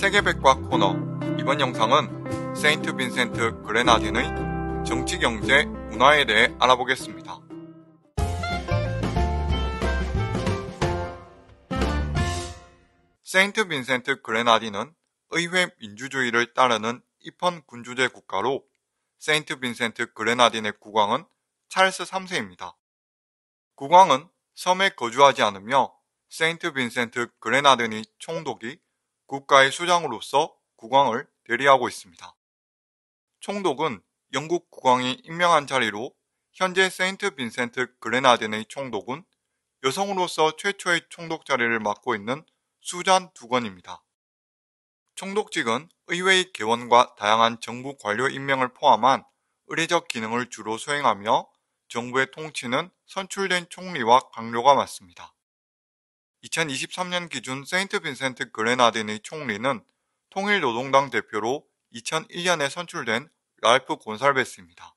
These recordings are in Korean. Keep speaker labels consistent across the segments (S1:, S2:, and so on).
S1: 세계백과 코너 이번 영상은 세인트 빈센트 그레나딘의 정치, 경제, 문화에 대해 알아보겠습니다. 세인트 빈센트 그레나딘은 의회 민주주의를 따르는 입헌 군주제 국가로 세인트 빈센트 그레나딘의 국왕은 찰스 3세입니다. 국왕은 섬에 거주하지 않으며 세인트 빈센트 그레나딘의 총독이 국가의 수장으로서 국왕을 대리하고 있습니다. 총독은 영국 국왕이 임명한 자리로 현재 세인트 빈센트 그레나딘의 총독은 여성으로서 최초의 총독 자리를 맡고 있는 수잔 두건입니다. 총독직은 의회의 개원과 다양한 정부 관료 임명을 포함한 의례적 기능을 주로 수행하며 정부의 통치는 선출된 총리와 강료가 맞습니다 2023년 기준 세인트 빈센트 그레나딘의 총리는 통일 노동당 대표로 2001년에 선출된 랄프 곤살베스입니다.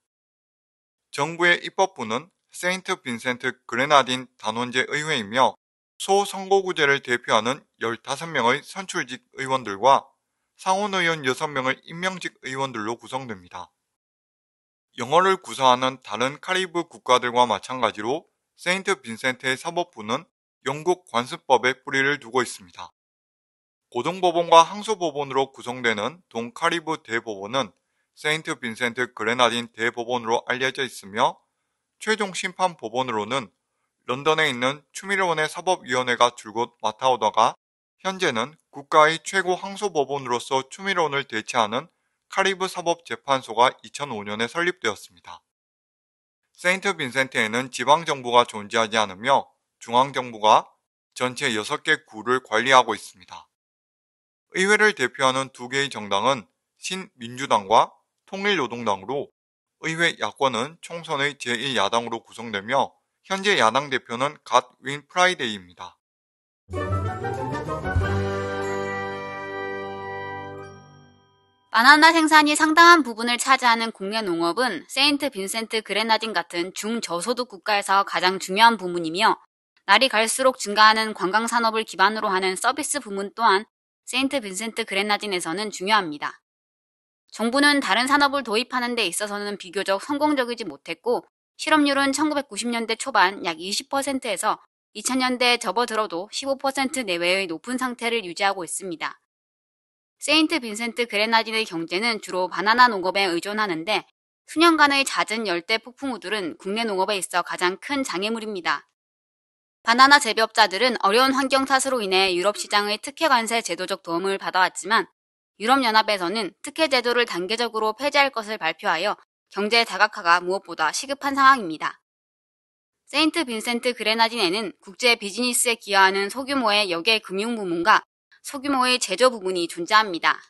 S1: 정부의 입법부는 세인트 빈센트 그레나딘 단원제 의회이며 소선거구제를 대표하는 15명의 선출직 의원들과 상원의원 6명을 임명직 의원들로 구성됩니다. 영어를 구사하는 다른 카리브 국가들과 마찬가지로 세인트 빈센트의 사법부는 영국 관습법에 뿌리를 두고 있습니다. 고등법원과 항소법원으로 구성되는 동카리브 대법원은 세인트 빈센트 그레나딘 대법원으로 알려져 있으며 최종 심판 법원으로는 런던에 있는 추미르원의 사법위원회가 줄곧 맡아오다가 현재는 국가의 최고 항소법원으로서 추미르원을 대체하는 카리브 사법재판소가 2005년에 설립되었습니다. 세인트 빈센트에는 지방정부가 존재하지 않으며 중앙정부가 전체 6개 구를 관리하고 있습니다. 의회를 대표하는 두 개의 정당은 신민주당과 통일노동당으로 의회 야권은 총선의 제1야당으로 구성되며 현재 야당 대표는 갓 윈 프라이데이입니다.
S2: 바나나 생산이 상당한 부분을 차지하는 국내 농업은 세인트 빈센트 그레나딘 같은 중저소득 국가에서 가장 중요한 부문이며 날이 갈수록 증가하는 관광 산업을 기반으로 하는 서비스 부문 또한 세인트 빈센트 그레나딘에서는 중요합니다. 정부는 다른 산업을 도입하는 데 있어서는 비교적 성공적이지 못했고 실업률은 1990년대 초반 약 20%에서 2000년대에 접어들어도 15% 내외의 높은 상태를 유지하고 있습니다. 세인트 빈센트 그레나딘의 경제는 주로 바나나 농업에 의존하는데 수년간의 잦은 열대 폭풍우들은 국내 농업에 있어 가장 큰 장애물입니다. 바나나 재배업자들은 어려운 환경 탓으로 인해 유럽 시장의 특혜 관세 제도적 도움을 받아왔지만 유럽연합에서는 특혜 제도를 단계적으로 폐지할 것을 발표하여 경제 다각화가 무엇보다 시급한 상황입니다. 세인트 빈센트 그레나딘에는 국제 비즈니스에 기여하는 소규모의 역외 금융 부문과 소규모의 제조 부문이 존재합니다.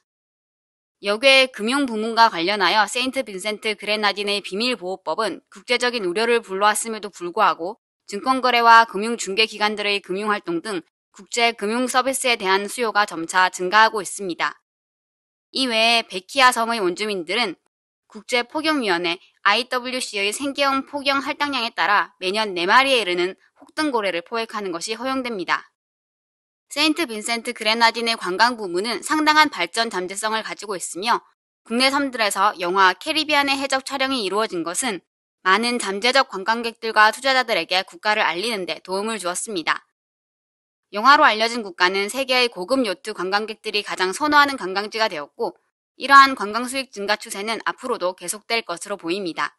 S2: 역외 금융 부문과 관련하여 세인트 빈센트 그레나딘의 비밀보호법은 국제적인 우려를 불러왔음에도 불구하고 증권거래와 금융중개기관들의 금융활동 등 국제 금융 서비스에 대한 수요가 점차 증가하고 있습니다. 이외에 베키아 섬의 원주민들은 국제포경위원회 IWC의 생계형 포경 할당량에 따라 매년 4마리에 이르는 혹등고래를 포획하는 것이 허용됩니다. 세인트 빈센트 그레나딘의 관광 부문은 상당한 발전 잠재성을 가지고 있으며 국내 섬들에서 영화 캐리비안의 해적 촬영이 이루어진 것은 많은 잠재적 관광객들과 투자자들에게 국가를 알리는데 도움을 주었습니다. 영화로 알려진 국가는 세계의 고급 요트 관광객들이 가장 선호하는 관광지가 되었고, 이러한 관광 수익 증가 추세는 앞으로도 계속될 것으로 보입니다.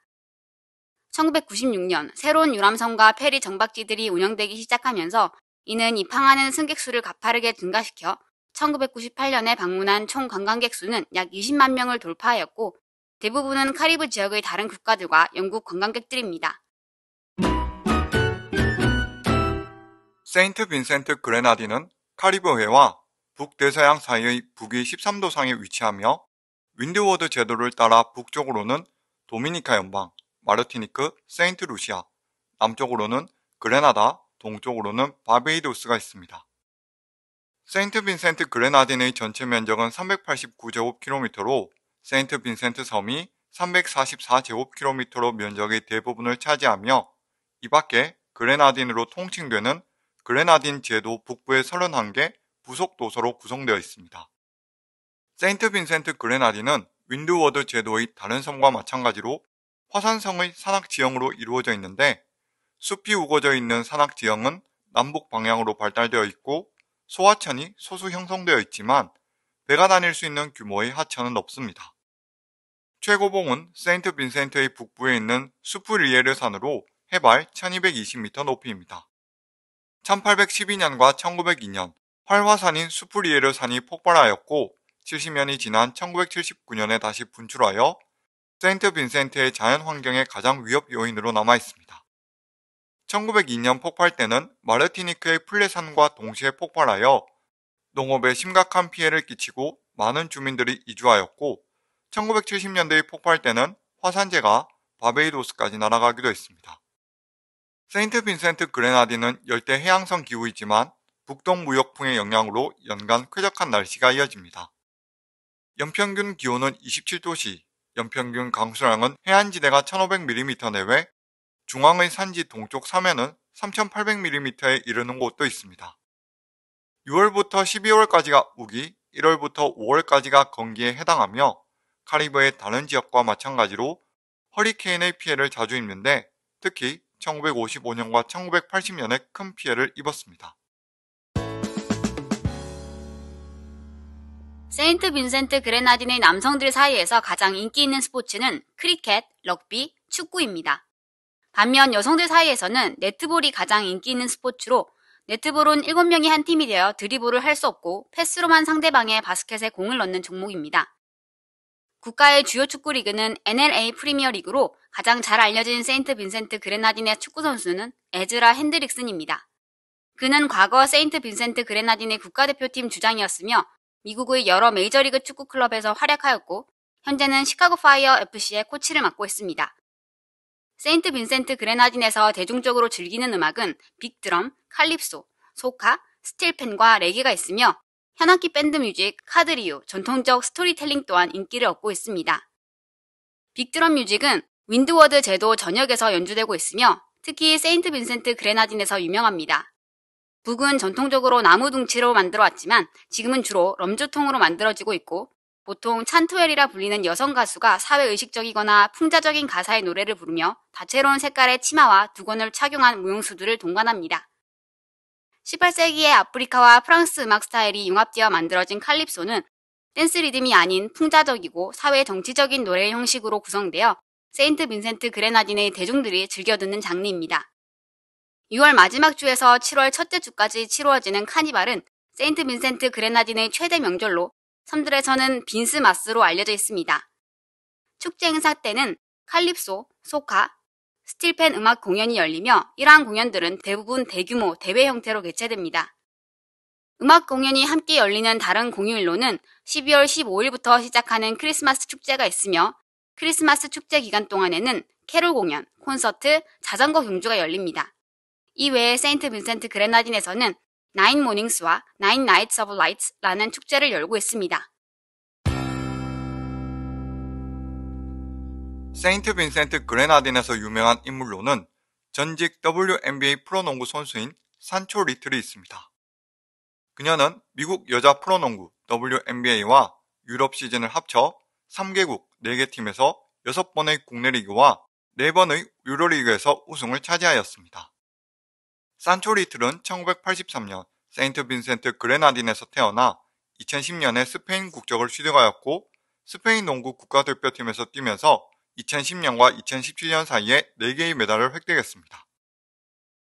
S2: 1996년 새로운 유람선과 페리 정박지들이 운영되기 시작하면서 이는 입항하는 승객 수를 가파르게 증가시켜 1998년에 방문한 총 관광객 수는 약 20만 명을 돌파하였고 대부분은 카리브 지역의 다른 국가들과 영국 관광객들입니다.
S1: 세인트 빈센트 그레나디는 카리브해와 북대서양 사이의 북위 13도상에 위치하며 윈드워드 제도를 따라 북쪽으로는 도미니카 연방, 마르티니크, 세인트 루시아, 남쪽으로는 그레나다, 동쪽으로는 바베이도스가 있습니다. 세인트 빈센트 그레나딘의 전체 면적은 389제곱킬로미터로 세인트 빈센트 섬이 344제곱킬로미터로 면적의 대부분을 차지하며 이 밖에 그레나딘으로 통칭되는 그레나딘 제도 북부의 31개 부속 도서로 구성되어 있습니다. 세인트 빈센트 그레나딘은 윈드워드 제도의 다른 섬과 마찬가지로 화산성의 산악 지형으로 이루어져 있는데 숲이 우거져 있는 산악 지형은 남북 방향으로 발달되어 있고 소하천이 소수 형성되어 있지만 배가 다닐 수 있는 규모의 하천은 없습니다. 최고봉은 세인트 빈센트의 북부에 있는 수프리에르산으로 해발 1220m 높이입니다. 1812년과 1902년 활화산인 수프리에르산이 폭발하였고 70년이 지난 1979년에 다시 분출하여 세인트 빈센트의 자연 환경에 가장 위협 요인으로 남아 있습니다. 1902년 폭발 때는 마르티니크의 플레산과 동시에 폭발하여 농업에 심각한 피해를 끼치고 많은 주민들이 이주하였고 1 9 7 0년대에 폭발 때는 화산재가 바베이도스까지 날아가기도 했습니다. 세인트 빈센트 그레나딘은 열대 해양성 기후이지만 북동 무역풍의 영향으로 연간 쾌적한 날씨가 이어집니다. 연평균 기온은 27도시, 연평균 강수량은 해안지대가 1500mm 내외, 중앙의 산지 동쪽 삼면은 3800mm에 이르는 곳도 있습니다. 6월부터 12월까지가 우기, 1월부터 5월까지가 건기에 해당하며 카리브의 다른 지역과 마찬가지로 허리케인의 피해를 자주 입는데 특히 1955년과 1980년에 큰 피해를 입었습니다.
S2: 세인트 빈센트 그레나딘의 남성들 사이에서 가장 인기 있는 스포츠는 크리켓, 럭비, 축구입니다. 반면 여성들 사이에서는 네트볼이 가장 인기 있는 스포츠로 네트볼은 7명이 한 팀이 되어 드리블을 할 수 없고 패스로만 상대방의 바스켓에 공을 넣는 종목입니다. 국가의 주요 축구 리그는 NLA 프리미어 리그로 가장 잘 알려진 세인트 빈센트 그레나딘의 축구 선수는 에즈라 핸드릭슨입니다. 그는 과거 세인트 빈센트 그레나딘의 국가대표팀 주장이었으며 미국의 여러 메이저리그 축구 클럽에서 활약하였고 현재는 시카고 파이어 FC의 코치를 맡고 있습니다. 세인트 빈센트 그레나딘에서 대중적으로 즐기는 음악은 빅드럼, 칼립소, 소카, 스틸펜과 레게가 있으며 현악기 밴드 뮤직, 카드리오, 전통적 스토리텔링 또한 인기를 얻고 있습니다. 빅드럼 뮤직은 윈드워드 제도 전역에서 연주되고 있으며 특히 세인트 빈센트 그레나딘에서 유명합니다. 북은 전통적으로 나무 둥치로 만들어왔지만 지금은 주로 럼주통으로 만들어지고 있고 보통 찬투엘이라 불리는 여성 가수가 사회의식적이거나 풍자적인 가사의 노래를 부르며 다채로운 색깔의 치마와 두건을 착용한 무용수들을 동반합니다. 18세기의 아프리카와 프랑스 음악 스타일이 융합되어 만들어진 칼립소는 댄스 리듬이 아닌 풍자적이고 사회 정치적인 노래 형식으로 구성되어 세인트 빈센트 그레나딘의 대중들이 즐겨 듣는 장르입니다. 6월 마지막 주에서 7월 첫째 주까지 치루어지는 카니발은 세인트 빈센트 그레나딘의 최대 명절로 섬들에서는 빈스마스로 알려져 있습니다. 축제 행사 때는 칼립소, 소카, 스틸팬 음악 공연이 열리며 이러한 공연들은 대부분 대규모 대회 형태로 개최됩니다. 음악 공연이 함께 열리는 다른 공휴일로는 12월 15일부터 시작하는 크리스마스 축제가 있으며 크리스마스 축제 기간 동안에는 캐롤 공연, 콘서트, 자전거 경주가 열립니다. 이외에 세인트 빈센트 그레나딘에서는 나인 모닝스와 나인 나이츠 오브 라이츠라는 축제를 열고 있습니다.
S1: 세인트 빈센트 그레나딘에서 유명한 인물로는 전직 WNBA 프로농구 선수인 산초 리틀이 있습니다. 그녀는 미국 여자 프로농구 WNBA와 유럽 시즌을 합쳐 3개국 4개 팀에서 6번의 국내 리그와 4번의 유로리그에서 우승을 차지하였습니다. 산초 리틀은 1983년 세인트 빈센트 그레나딘에서 태어나 2010년에 스페인 국적을 취득하였고 스페인 농구 국가대표팀에서 뛰면서 2010년과 2017년 사이에 4개의 메달을 획득했습니다.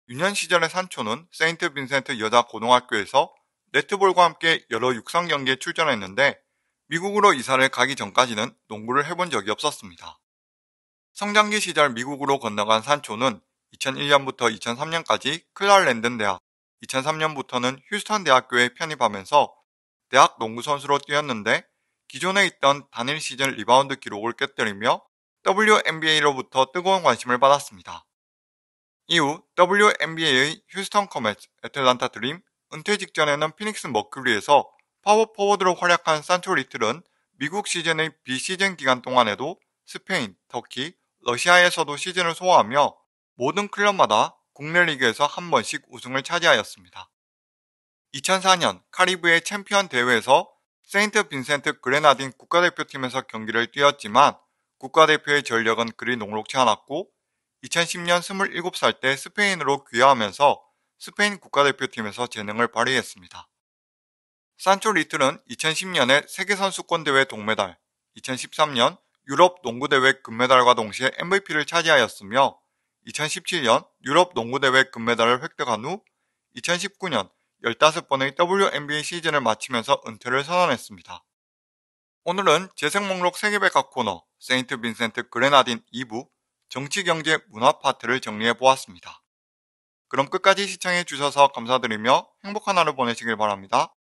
S1: 유년 시절의 산초는 세인트 빈센트 여자 고등학교에서 네트볼과 함께 여러 육상 경기에 출전했는데 미국으로 이사를 가기 전까지는 농구를 해본 적이 없었습니다. 성장기 시절 미국으로 건너간 산초는 2001년부터 2003년까지 클랄랜든 대학, 2003년부터는 휴스턴 대학교에 편입하면서 대학 농구 선수로 뛰었는데 기존에 있던 단일 시즌 리바운드 기록을 깨뜨리며 WNBA로부터 뜨거운 관심을 받았습니다. 이후 WNBA의 휴스턴 커메츠, 애틀란타 드림, 은퇴 직전에는 피닉스 머큐리에서 파워 포워드로 활약한 산초 리틀은 미국 시즌의 비시즌 기간 동안에도 스페인, 터키, 러시아에서도 시즌을 소화하며 모든 클럽마다 국내 리그에서 한 번씩 우승을 차지하였습니다. 2004년 카리브의 챔피언 대회에서 세인트 빈센트 그레나딘 국가대표팀에서 경기를 뛰었지만 국가대표의 전력은 그리 녹록치 않았고 2010년 27살 때 스페인으로 귀화하면서 스페인 국가대표팀에서 재능을 발휘했습니다. 산초 리틀은 2010년에 세계선수권대회 동메달, 2013년 유럽 농구대회 금메달과 동시에 MVP를 차지하였으며 2017년 유럽 농구대회 금메달을 획득한 후 2019년 15번의 WNBA 시즌을 마치면서 은퇴를 선언했습니다. 오늘은 재생 목록 세계백악 코너 세인트 빈센트 그레나딘 2부 정치, 경제, 문화 파트를 정리해 보았습니다. 그럼 끝까지 시청해 주셔서 감사드리며 행복한 하루 보내시길 바랍니다.